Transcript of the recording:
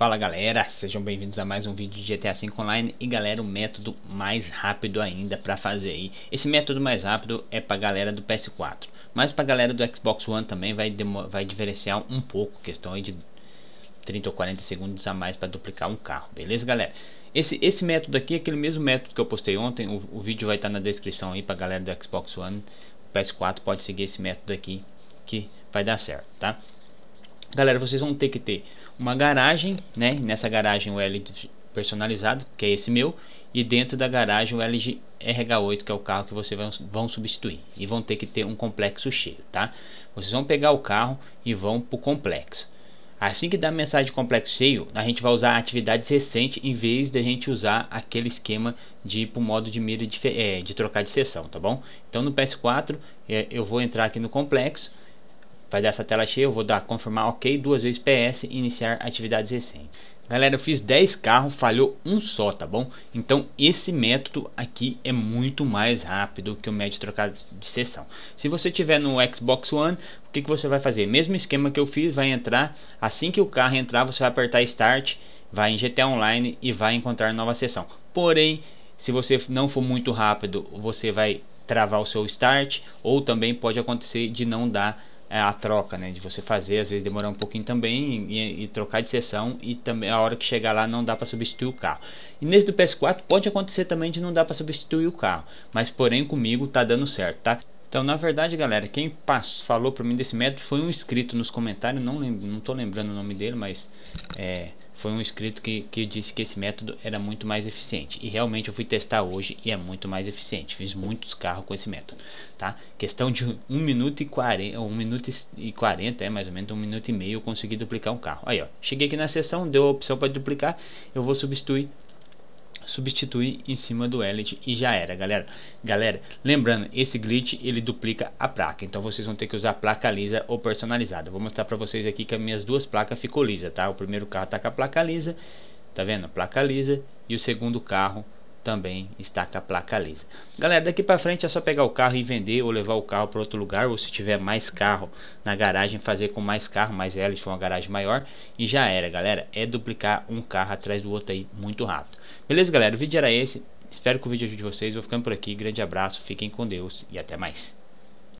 Fala galera, sejam bem-vindos a mais um vídeo de GTA V Online E galera, o método mais rápido ainda para fazer aí Esse método mais rápido é pra galera do PS4 Mas pra galera do Xbox One também vai, vai diferenciar um pouco Questão aí de 30 ou 40 segundos a mais para duplicar um carro, beleza galera? Esse, esse método aqui é aquele mesmo método que eu postei ontem O, o vídeo vai estar tá na descrição aí pra galera do Xbox One PS4 pode seguir esse método aqui que vai dar certo, tá? Galera, vocês vão ter que ter uma garagem, né? Nessa garagem o LG personalizado, que é esse meu, e dentro da garagem o LG RH8, que é o carro que vocês vão, vão substituir. E vão ter que ter um complexo cheio, tá? Vocês vão pegar o carro e vão pro complexo. Assim que dá mensagem complexo cheio, a gente vai usar atividades recentes em vez de a gente usar aquele esquema de ir para o modo de mira de, é, de trocar de sessão, tá bom? Então no PS4 é, eh, eu vou entrar aqui no complexo, Vai dar essa tela cheia, eu vou dar confirmar OK, duas vezes PS, iniciar atividades recentes. Galera, eu fiz 10 carros, falhou um só, tá bom? Então esse método aqui é muito mais rápido que o método de trocar de sessão. Se você tiver no Xbox One, o que, que você vai fazer? Mesmo esquema que eu fiz, vai entrar, assim que o carro entrar, você vai apertar Start, vai em GTA Online e vai encontrar nova sessão. Porém, se você não for muito rápido, você vai travar o seu Start ou também pode acontecer de não dar é a troca, né? De você fazer, às vezes demorar um pouquinho também e, e trocar de sessão e também a hora que chegar lá não dá para substituir o carro. E nesse do PS4 pode acontecer também de não dar para substituir o carro, mas porém comigo tá dando certo, tá? Então, na verdade, galera, quem passou, falou para mim desse método foi um inscrito nos comentários, não lembro, não tô lembrando o nome dele, mas é, foi um inscrito que, que disse que esse método era muito mais eficiente. E realmente eu fui testar hoje e é muito mais eficiente. Fiz muitos carros com esse método, tá? Questão de 1 um minuto e 40, 1 um minuto e 40, é mais ou menos 1 um minuto e meio eu consegui duplicar um carro. Aí, ó, cheguei aqui na seção, deu a opção para duplicar, eu vou substituir substitui em cima do Elite e já era, galera. Galera, lembrando, esse glitch ele duplica a placa, então vocês vão ter que usar placa lisa ou personalizada. Vou mostrar para vocês aqui que as minhas duas placas ficou lisa, tá? O primeiro carro tá com a placa lisa, tá vendo? Placa lisa e o segundo carro também está com a placa lisa. Galera, daqui para frente é só pegar o carro e vender ou levar o carro para outro lugar, ou se tiver mais carro na garagem, fazer com mais carro, mais ela, se for uma garagem maior, e já era, galera. É duplicar um carro atrás do outro aí muito rápido. Beleza, galera? O vídeo era esse. Espero que o vídeo ajude vocês. Vou ficando por aqui. Grande abraço, fiquem com Deus e até mais.